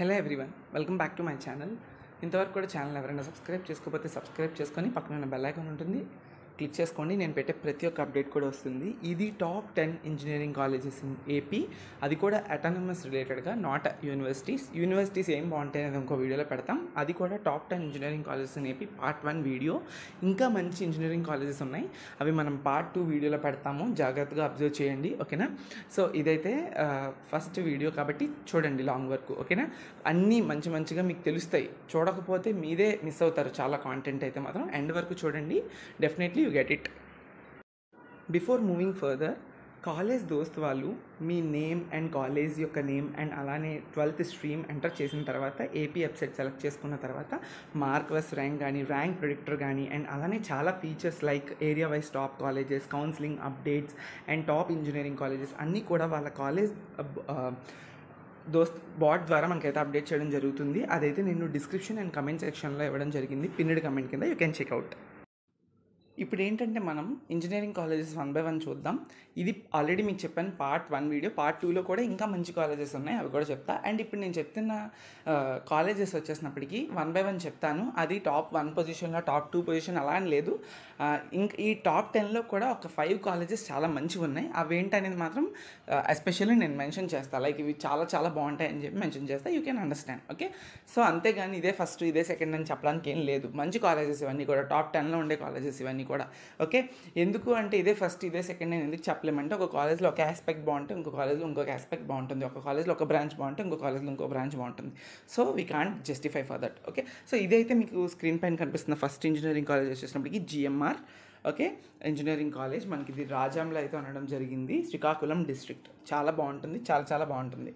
hello everyone welcome back to my channel ఇంతవరకు కూడా channel ఎవరైనా సబ్స్క్రైబ్ చేసుకోకపోతే సబ్స్క్రైబ్ చేసుకొని పక్కన బెల్ ఐకాన్ ఉంటుంది క్లిక్ చేసుకోండి నేను పెట్టే ప్రతి ఒక్క అప్డేట్ కూడా వస్తుంది ఇది top ten engineering colleges in AP అది కూడా అటానమస్ రిలేటెడ్గా నాట్ యూనివర్సిటీస్ యూనివర్సిటీస్ ఏం బాగుంటాయి అనేది ఇంకో వీడియోలో పెడతాం అది కూడా top ten engineering colleges in AP part one video ఇంకా మంచి ఇంజనీరింగ్ కాలేజెస్ ఉన్నాయి అవి మనం పార్ట్ టూ వీడియోలో పెడతాము జాగ్రత్తగా అబ్జర్వ్ చేయండి ఓకేనా సో ఇదైతే ఫస్ట్ వీడియో కాబట్టి చూడండి లాంగ్ వర్క్ ఓకేనా అన్నీ మంచి మంచిగా మీకు తెలుస్తాయి చూడకపోతే మీదే మిస్ అవుతారు చాలా కాంటెంట్ అయితే మాత్రం ఎండ్ వరకు చూడండి definitely you get it before moving further college DOST వాళ్ళు మీ నేమ్ అండ్ కాలేజ్ యొక్క నేమ్ అండ్ అలానే ట్వెల్త్ స్ట్రీమ్ ఎంటర్ చేసిన తర్వాత ఏపీ వెబ్సైట్ సెలెక్ట్ చేసుకున్న తర్వాత మార్క్ వస్ ర్యాంక్ కానీ ర్యాంక్ ప్రొడిక్టర్ కానీ అండ్ అలానే చాలా features like area wise top colleges counselling updates and top engineering colleges అన్నీ కూడా వాళ్ళ college uh, uh, DOST bot ద్వారా మనకైతే అప్డేట్ చేయడం జరుగుతుంది అదైతే నేను డిస్క్రిప్షన్ అండ్ కమెంట్ సెక్షన్లో ఇవ్వడం జరిగింది పిన్నెడ్ కమెంట్ కింద యూ కెన్ చెక్అవుట్ ఇప్పుడు ఏంటంటే మనం engineering colleges one by one చూద్దాం ఇది ఆల్రెడీ మీకు చెప్పాను పార్ట్ వన్ వీడియో పార్ట్ టూలో కూడా ఇంకా మంచి కాలేజెస్ ఉన్నాయి అవి కూడా చెప్తా అండ్ ఇప్పుడు నేను చెప్తున్న కాలేజెస్ వచ్చేసినప్పటికీ వన్ బై వన్ చెప్తాను అది టాప్ వన్ పొజిషన్లో టాప్ టూ పొజిషన్ అలా అని లేదు ఇంకా ఈ టాప్ టెన్లో కూడా ఒక ఫైవ్ కాలేజెస్ చాలా మంచివి ఉన్నాయి అవి ఏంటనేది మాత్రం ఎస్పెషల్లీ నేను మెన్షన్ చేస్తాను లైక్ ఇవి చాలా చాలా బాగుంటాయి అని చెప్పి మెన్షన్ చేస్తా you can understand okay so అంతేగాని ఇదే ఫస్ట్ ఇదే సెకండ్ అని చెప్పడానికి ఏం లేదు మంచి కాలేజెస్ ఇవన్నీ కూడా టాప్ టెన్లో ఉండే కాలేజెస్ ఇవన్నీ కూడా ఓకే ఎందుకు అంటే ఇదే ఫస్ట్ ఇదే సెకండ్ నేను ఎందుకు చెప్పలేమంటే ఒక కాలేజ్లో ఒక ఆస్పెక్ట్ బాగుంటుంది ఇంకో కాలేజ్లో ఇంకొక ఆస్పెక్ట్ బాగుంటుంది ఒక కాలేజ్లో ఒక బ్రాంచ్ బాగుంటే ఇంకో కాలేజ్లో ఇంకో బ్రాంచ్ బాగుంటుంది so we can't justify for that okay so ఇదైతే మీకు స్క్రీన్ పైన కనిపిస్తున్న ఫస్ట్ ఇంజనీరింగ్ కాలేజ్ వచ్చేసినప్పటికి జిఎంఆర్ ఓకే ఇంజనీరింగ్ కాలేజ్ మనకి ఇది రాజాంలో అయితే ఉండడం జరిగింది శ్రీకాకుళం డిస్ట్రిక్ట్ చాలా బాగుంటుంది చాలా చాలా బాగుంటుంది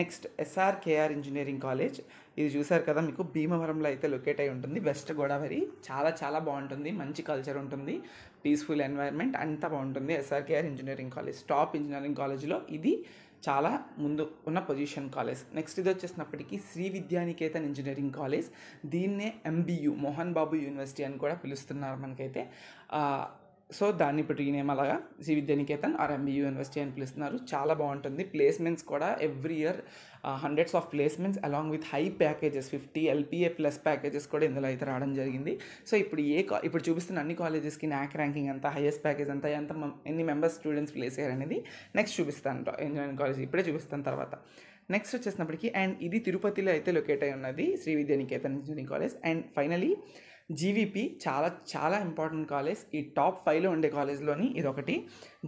నెక్స్ట్ ఎస్ఆర్కేఆర్ ఇంజనీరింగ్ కాలేజ్ ఇది చూసారు కదా మీకు భీమవరంలో అయితే లొకేట్ అయి ఉంటుంది వెస్ట్ గోదావరి చాలా చాలా బాగుంటుంది మంచి కల్చర్ ఉంటుంది పీస్ఫుల్ ఎన్వైర్న్మెంట్ అంతా బాగుంటుంది SRKR engineering college top engineering కాలేజ్లో ఇది చాలా ముందు ఉన్న పొజిషన్ కాలేజ్ నెక్స్ట్ ఇది వచ్చేసినప్పటికీ శ్రీ విద్యానికేతన్ ఇంజనీరింగ్ కాలేజ్ దీన్నే ఎంబీయు మోహన్ బాబు యూనివర్సిటీ అని కూడా పిలుస్తున్నారు మనకైతే సో దాన్ని ఇప్పుడు రీనేమ్ అలాగా శ్రీ విద్యానికేతన్ ఆర్ఎంబియు యూనివర్సిటీ అని పిలుస్తున్నారు చాలా బాగుంటుంది ప్లేస్మెంట్స్ కూడా every year hundreds of placements along with high packages fifty LPA plus packages కూడా ఇందులో అయితే రావడం జరిగింది సో ఇప్పుడు ఏ ఇప్పుడు చూపిస్తున్న అన్ని కాలేజెస్కి న్యాక్ ర్యాంకింగ్ ఎంత హైయెస్ట్ ప్యాకేజ్ ఎంత ఎంత ఎన్ని మెంబర్స్ స్టూడెంట్స్ ప్లేస్ అనేది నెక్స్ట్ చూపిస్తాను ఇంజనీరింగ్ కాలేజ్ ఇప్పుడే చూపిస్తాను తర్వాత నెక్స్ట్ వచ్చేసినప్పటికీ అండ్ ఇది తిరుపతిలో అయితే లొకేట్ అయి ఉన్నది Sri Vidyanikethan engineering college and finally GVP చాలా చాలా ఇంపార్టెంట్ కాలేజ్ ఈ టాప్ ఫైవ్లో ఉండే కాలేజ్లోని ఇదొకటి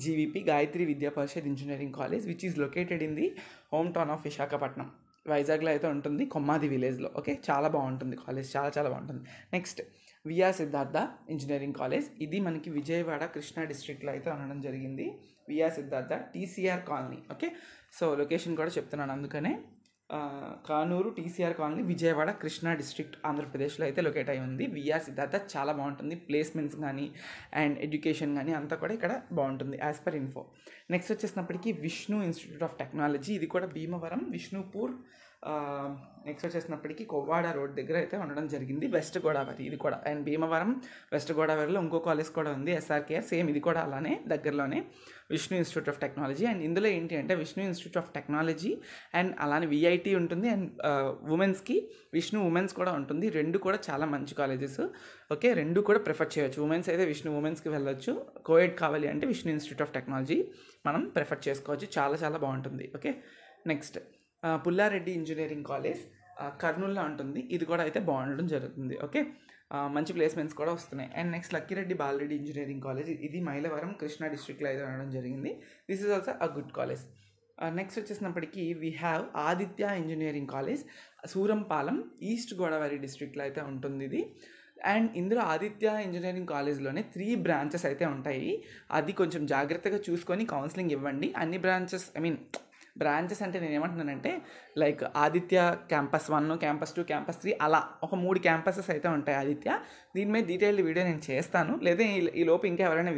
GVP Gayatri Vidya Parishad engineering college which is located in the home town of Visakhapatnam వైజాగ్లో అయితే ఉంటుంది కొమ్మాది విలేజ్లో ఓకే చాలా బాగుంటుంది కాలేజ్ చాలా చాలా బాగుంటుంది next VR Siddhartha engineering college ఇది మనకి విజయవాడ కృష్ణా డిస్ట్రిక్ట్లో అయితే ఉండడం జరిగింది VR Siddhartha TCR colony okay so location కూడా చెప్తున్నాను అందుకనే కానూరు టీసీఆర్ కాలనీ విజయవాడ కృష్ణా డిస్ట్రిక్ట్ ఆంధ్రప్రదేశ్లో అయితే లొకేట్ అయి ఉంది విఆర్ సిద్ధార్థ చాలా బాగుంటుంది ప్లేస్మెంట్స్ కానీ అండ్ ఎడ్యుకేషన్ కానీ అంతా కూడా ఇక్కడ బాగుంటుంది యాజ్ పర్ ఇన్ఫో నెక్స్ట్ వచ్చేసినప్పటికీ విష్ణు ఇన్స్టిట్యూట్ ఆఫ్ టెక్నాలజీ ఇది కూడా భీమవరం విష్ణుపూర్ నెక్స్ట్ వచ్చేసినప్పటికీ కొవ్వాడ రోడ్ దగ్గర అయితే ఉండడం జరిగింది వెస్ట్ గోదావరి ఇది కూడా అండ్ భీమవరం వెస్ట్ గోదావరిలో ఇంకో కాలేజ్ కూడా ఉంది ఎస్ఆర్కేఆర్ సేమ్ ఇది కూడా అలానే దగ్గరలోనే Vishnu institute of technology and ఇందులో ఏంటి అంటే Vishnu institute of technology and అలానే విఐటీ ఉంటుంది అండ్ ఉమెన్స్కి విష్ణు ఉమెన్స్ కూడా ఉంటుంది రెండు కూడా చాలా మంచి కాలేజెస్ ఓకే రెండు కూడా ప్రిఫర్ చేయొచ్చు ఉమెన్స్ అయితే విష్ణు ఉమెన్స్కి వెళ్ళొచ్చు కోఎడ్ కావాలి అంటే విష్ణు ఇన్స్టిట్యూట్ ఆఫ్ టెక్నాలజీ మనం ప్రిఫర్ చేసుకోవచ్చు చాలా చాలా బాగుంటుంది okay next Pullareddy engineering college కర్నూలులో ఉంటుంది ఇది కూడా అయితే బాగుండడం జరుగుతుంది ఓకే మంచి ప్లేస్మెంట్స్ కూడా వస్తున్నాయి and next Lakkireddy Balareddy engineering college ఇది మైలవరం కృష్ణా డిస్ట్రిక్ట్లో అయితే ఉండడం జరిగింది this is also a good college next వచ్చేసినప్పటికీ we have Aditya engineering college Surampalem East Godavari డిస్ట్రిక్ట్లో అయితే ఉంటుంది ఇది అండ్ ఇందులో ఆదిత్య ఇంజనీరింగ్ కాలేజ్లోనే త్రీ బ్రాంచెస్ అయితే ఉంటాయి అది కొంచెం జాగ్రత్తగా చూసుకొని కౌన్సిలింగ్ ఇవ్వండి అన్ని బ్రాంచెస్ ఐ మీన్ బ్రాంచెస్ అంటే నేను ఏమంటున్నానంటే like Aditya campus one campus two campus three అలా ఒక మూడు క్యాంపసెస్ అయితే ఉంటాయి ఆదిత్య దీని మీద డీటెయిల్డ్ వీడియో నేను చేస్తాను లేదా ఈ లోపు ఇంకా ఎవరైనా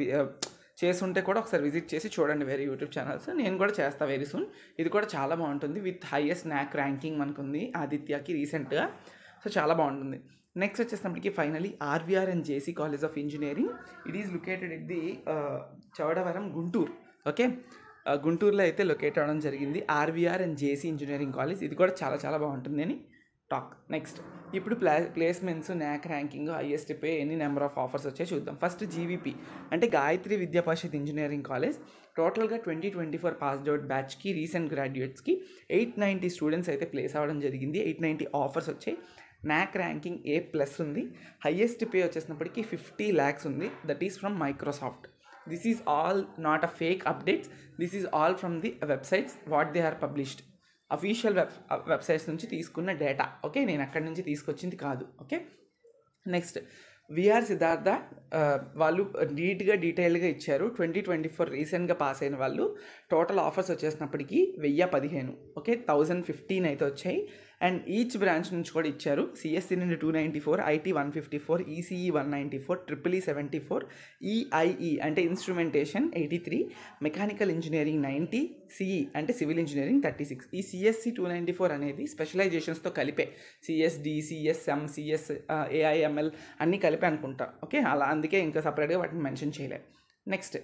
చేస్తుంటే కూడా ఒకసారి విజిట్ చేసి చూడండి వేరే యూట్యూబ్ ఛానల్స్ నేను కూడా చేస్తా వెరీ సూన్ ఇది కూడా చాలా బాగుంటుంది విత్ హైయెస్ట్ స్నాక్ ర్యాంకింగ్ మనకు ఉంది ఆదిత్యకి రీసెంట్గా సో చాలా బాగుంటుంది నెక్స్ట్ వచ్చేసినప్పటికి finally RVR and JC college of engineering it is located it the Chowdavaram Guntur okay గుంటూరులో అయితే లొకేట్ అవ్వడం జరిగింది RVR and JC engineering college ఇది కూడా చాలా చాలా బాగుంటుందని టాక్ నెక్స్ట్ ఇప్పుడు play placements NAAC ranking highest pay ఎన్ని నెంబర్ ఆఫ్ ఆఫర్స్ వచ్చాయి చూద్దాం ఫస్ట్ జీవీపీ అంటే గాయత్రి విద్యా పరిషత్ ఇంజనీరింగ్ కాలేజ్ టోటల్గా twenty twenty four passed out బ్యాచ్కి రీసెంట్ గ్రాడ్యుయేట్స్కి ఎయిట్ నైంటీ స్టూడెంట్స్ అయితే ప్లేస్ అవ్వడం జరిగింది ఎయిట్ నైంటీ ఆఫర్స్ వచ్చాయి న్యాక్ ర్యాంకింగ్ ఏ ప్లస్ ఉంది హయ్యెస్ట్ పే వచ్చేసినప్పటికీ ఫిఫ్టీ ల్యాక్స్ ఉంది that is from Microsoft this is all not a fake updates this is all from the websites what they are published official web websites నుంచి తీసుకున్న data okay నేను అక్కడి నుంచి తీసుకొచ్చింది కాదు ఓకే నెక్స్ట్ విఆర్ సిద్ధార్థ వాళ్ళు నీట్గా డీటెయిల్గా ఇచ్చారు ట్వంటీ ట్వంటీ ఫోర్ రీసెంట్గా పాస్ అయిన వాళ్ళు టోటల్ ఆఫర్స్ వచ్చేసినప్పటికీ వెయ్యి పదిహేను ఓకే థౌజండ్ ఫిఫ్టీన్ అయితే వచ్చాయి అండ్ ఈచ్ బ్రాంచ్ నుంచి కూడా ఇచ్చారు సిఎస్సి నుండి two ninety four IT one fifty four ECE one ninety four triple E seventy four EIE అంటే instrumentation eighty three mechanical engineering ninety CE అంటే civil engineering thirty six E CSC two ninety four అనేది స్పెషలైజేషన్స్తో కలిపే CSD CSM CS AIML అన్నీ కలిపే అనుకుంటా okay అలా అందుకే ఇంకా సపరేట్గా వాటిని మెన్షన్ చేయలేదు next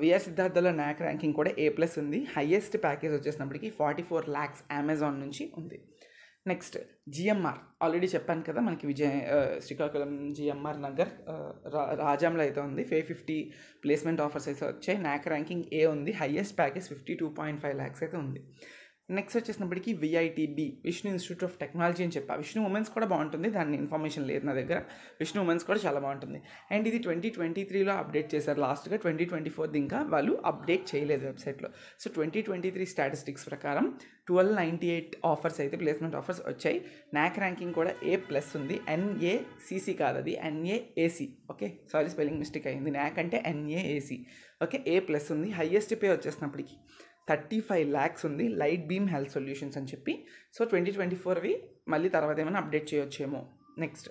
VR uh, సిద్ధార్థలో NAAC ranking కూడా ఏ ప్లస్ ఉంది హయ్యెస్ట్ ప్యాకేజ్ వచ్చేసినప్పటికీ ఫార్టీ ఫోర్ ల్యాక్స్ అమెజాన్ నుంచి ఉంది నెక్స్ట్ జిఎంఆర్ ఆల్రెడీ చెప్పాను కదా మనకి విజయ శ్రీకాకుళం జిఎంఆర్ నగర్ రా రాజాంలో అయితే ఉంది ఫే ఫిఫ్టీ ప్లేస్మెంట్ ఆఫర్స్ అయితే వచ్చాయి నాక్ ర్యాంకింగ్ ఏ ఉంది highest package fifty two point five lakhs అయితే ఉంది నెక్స్ట్ వచ్చేసినప్పటికీ VITB Vishnu institute of technology అని చెప్పా విష్ణు ఉమెన్స్ కూడా బాగుంటుంది దాని ఇన్ఫర్మేషన్ లేదు నా దగ్గర విష్ణు ఉమెన్స్ కూడా చాలా బాగుంటుంది అండ్ ఇది ట్వంటీ ట్వంటీ త్రీలో అప్డేట్ చేశారు లాస్ట్గా ట్వంటీ ట్వంటీ ఫోర్ ఇంకా వాళ్ళు అప్డేట్ చేయలేదు వెబ్సైట్లో so twenty twenty three statistics ప్రకారం ట్వెల్వ్ నైంటీ ఎయిట్ ఆఫర్స్ అయితే ప్లేస్మెంట్ ఆఫర్స్ వచ్చాయి నాక్ ర్యాంకింగ్ కూడా ఏ ప్లస్ ఉంది ఎన్ఏసిసి కాదు అది NAAC okay sorry spelling mistake అయింది నాక్ అంటే ఎన్ఏఏసి ఓకే ఏ ప్లస్ ఉంది హయ్యెస్ట్ పే వచ్చేసినప్పటికీ థర్టీ ఫైవ్ ల్యాక్స్ ఉంది లైట్ బీమ్ హెల్త్ సొల్యూషన్స్ అని చెప్పి సో ట్వంటీ ట్వంటీ ఫోర్వి మళ్ళీ తర్వాత ఏమైనా అప్డేట్ చేయొచ్చేమో నెక్స్ట్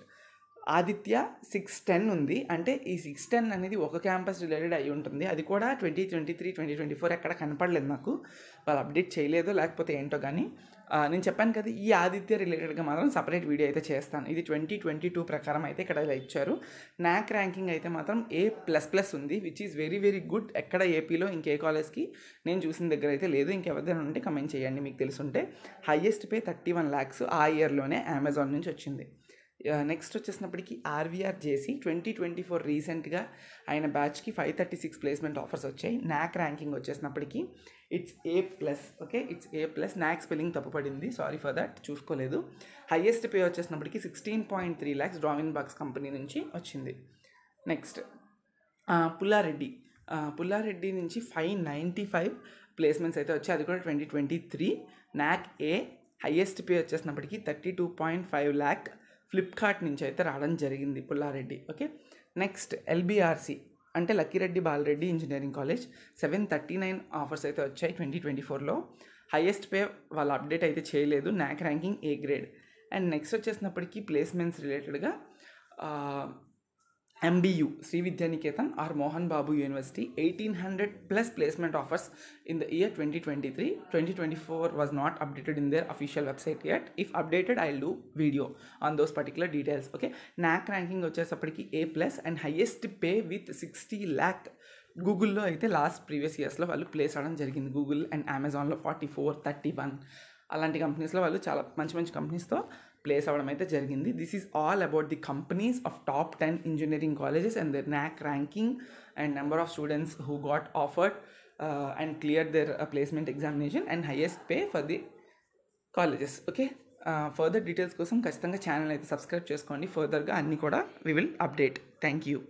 ఆదిత్య సిక్స్ టెన్ ఉంది అంటే ఈ సిక్స్ టెన్ అనేది ఒక క్యాంపస్ రిలేటెడ్ అయి ఉంటుంది అది కూడా twenty twenty three twenty twenty four ఎక్కడ కనపడలేదు నాకు వాళ్ళు అప్డేట్ చేయలేదు లేకపోతే ఏంటో కానీ నేను చెప్పాను కదా ఈ ఆదిత్య రిలేటెడ్గా మాత్రం సపరేట్ వీడియో అయితే చేస్తాను ఇది ట్వంటీ ట్వంటీ టూ ప్రకారం అయితే ఇక్కడ ఇలా ఇచ్చారు నాక్ ర్యాంకింగ్ అయితే మాత్రం ఏ ప్లస్ ప్లస్ ఉంది which is very very good ఎక్కడ ఏపీలో ఇంకే కాలేజ్కి నేను చూసిన దగ్గర అయితే లేదు ఇంకెవరిదైనా ఉంటే కమెంట్ చేయండి మీకు తెలుసుంటే highest pay thirty one lakhs ఆ ఇయర్లోనే అమెజాన్ నుంచి వచ్చింది నెక్స్ట్ వచ్చేసినప్పటికీ RVR JC twenty twenty four రీసెంట్గా ఆయన బ్యాచ్కి five thirty six placement offers వచ్చాయి నాక్ ర్యాంకింగ్ వచ్చేసినప్పటికీ it's A plus okay it's A plus NAAC spelling పడింది సారీ ఫర్ దట్ చూసుకోలేదు హయ్యెస్ట్ పే వచ్చేసినప్పటికీ సిక్స్టీన్ పాయింట్ త్రీ ల్యాక్స్ డ్రావిన్ బాక్స్ కంపెనీ నుంచి వచ్చింది నెక్స్ట్ పుల్లారెడ్డి పుల్లారెడ్డి నుంచి ఫైవ్ నైంటీ ఫైవ్ ప్లేస్మెంట్స్ అయితే వచ్చాయి అది కూడా twenty twenty three NAAC A highest pay వచ్చేసినప్పటికీ thirty two point five lakh Flipkart నుంచి అయితే రావడం జరిగింది పుల్లారెడ్డి ఓకే నెక్స్ట్ ఎల్బీఆర్సీ అంటే Lakkireddy Balareddy engineering college seven thirty nine offers అయితే వచ్చాయి ట్వంటీ ట్వంటీ ఫోర్లో హైయెస్ట్ పే వాళ్ళు అప్డేట్ అయితే చేయలేదు NAAC ranking A grade and next వచ్చేసినప్పటికీ ప్లేస్మెంట్స్ రిలేటెడ్గా MBU Sree Vidyanikethan R Mohan Babu university eighteen hundred plus placement offers in the year twenty twenty three twenty twenty four was not updated in their official website at if updated I do video on those particular details okay NAAC ranking వచ్చేసప్పటికి A plus and highest pay with sixty lakh గూగుల్లో అయితే last previous ఇయర్స్లో వాళ్ళు place అవడం జరిగింది Google and అమెజాన్లో forty four thirty one అలాంటి కంపెనీస్లో వాళ్ళు చాలా మంచి మంచి కంపెనీస్తో ప్లేస్ అవ్వడం అయితే జరిగింది this is all about the companies of top ten engineering colleges and their NAAC ranking and number of students who got offered and clear their placement examination and highest pay for the colleges okay further details కోసం ఖచ్చితంగా channel అయితే subscribe చేసుకోండి ఫర్దర్గా అన్నీ కూడా we will update thank you